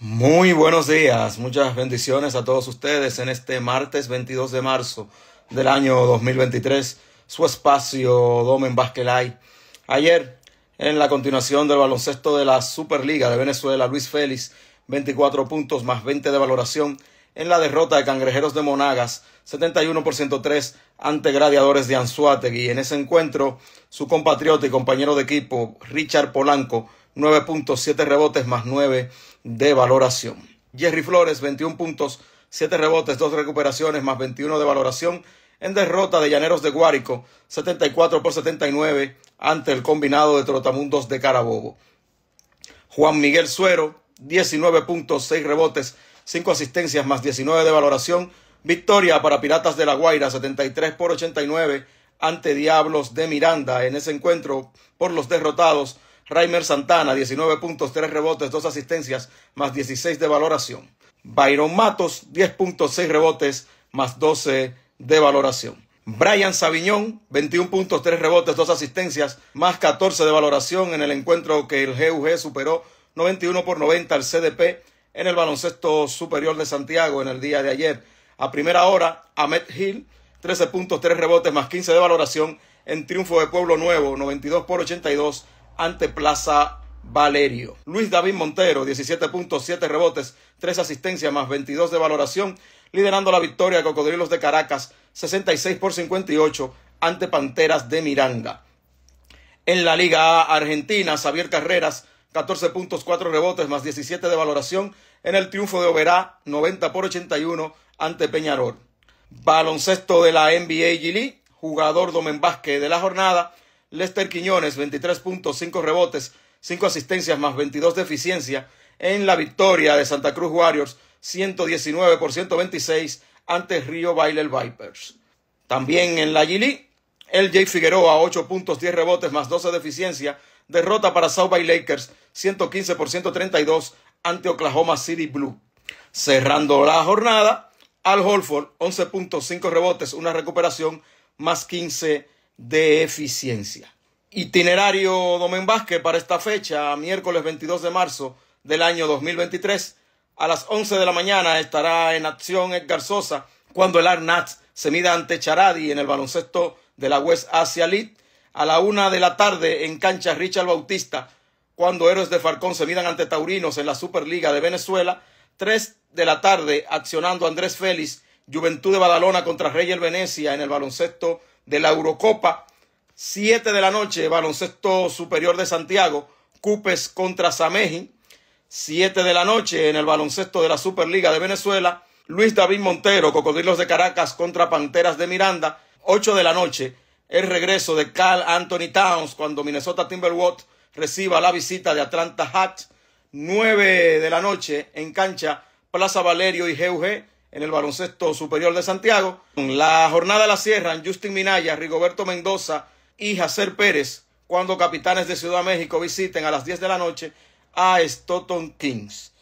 Muy buenos días, muchas bendiciones a todos ustedes en este martes 22 de marzo del año 2023, su espacio Domen Basquelay. Ayer, en la continuación del baloncesto de la Superliga de Venezuela, Luis Félix, 24 puntos más 20 de valoración en la derrota de Cangrejeros de Monagas, 71 por 103 ante Gladiadores de Anzuategui. En ese encuentro, su compatriota y compañero de equipo, Richard Polanco, puntos, 9.7 rebotes más 9 de valoración. Jerry Flores, 21 puntos, 7 rebotes, 2 recuperaciones más 21 de valoración en derrota de Llaneros de Guárico, 74 por 79 ante el combinado de Trotamundos de Carabobo. Juan Miguel Suero, 19 puntos, 6 rebotes, 5 asistencias más 19 de valoración. Victoria para Piratas de la Guaira, 73 por 89 ante Diablos de Miranda. En ese encuentro, por los derrotados, Raimer Santana, 19 puntos, 3 rebotes, 2 asistencias, más 16 de valoración. Byron Matos, 10 puntos, 10.6 rebotes, más 12 de valoración. Brian Sabiñón, 21 puntos, 3 rebotes, 2 asistencias, más 14 de valoración en el encuentro que el GUG superó 91 por 90 al CDP en el baloncesto superior de Santiago en el día de ayer. A primera hora, Ahmed Hill, 13 puntos, 3 rebotes, más 15 de valoración en triunfo de Pueblo Nuevo, 92 por 82 ante Plaza Valerio. Luis David Montero, 17.7 rebotes, 3 asistencias más 22 de valoración, liderando la victoria de Cocodrilos de Caracas, 66 por 58 ante Panteras de Miranda. En la Liga A Argentina, Xavier Carreras, 14 puntos, 4 rebotes más 17 de valoración en el triunfo de Oberá, 90 por 81 ante Peñarol. Baloncesto de la NBA G jugador Domen Vázquez de la jornada, Lester Quiñones, 23 puntos, 5 rebotes, 5 asistencias más 22 de eficiencia en la victoria de Santa Cruz Warriors, 119 por 126 ante Río Bailel Vipers. También en la Gili, el Jay Figueroa, 8 puntos, 10 rebotes más 12 de eficiencia, derrota para South Bay Lakers, 115 por 132 ante Oklahoma City Blue. Cerrando la jornada, Al Holford, 11 puntos, 5 rebotes, una recuperación, más 15 de eficiencia. Itinerario Domen Vázquez para esta fecha, miércoles 22 de marzo del año 2023. A las 11 de la mañana estará en acción Edgar Sosa cuando el Arnaz se mida ante Charadi en el baloncesto de la West Asia League. A la 1 de la tarde en cancha Richard Bautista cuando Héroes de Falcón se midan ante Taurinos en la Superliga de Venezuela. 3 de la tarde accionando Andrés Félix, Juventud de Badalona contra Reyes Venecia en el baloncesto de la Eurocopa. 7 de la noche, Baloncesto Superior de Santiago, Cupes contra Sameji. 7 de la noche en el baloncesto de la Superliga de Venezuela, Luis David Montero, Cocodrilos de Caracas contra Panteras de Miranda. 8 de la noche, el regreso de Carl Anthony Towns cuando Minnesota Timberwolves reciba la visita de Atlanta Hawks. 9 de la noche en cancha Plaza Valerio y GUG en el baloncesto superior de Santiago. la jornada la cierran Justin Minaya, Rigoberto Mendoza y Jacer Pérez cuando Capitanes de Ciudad México visiten a las 10 de la noche a Stoughton Kings.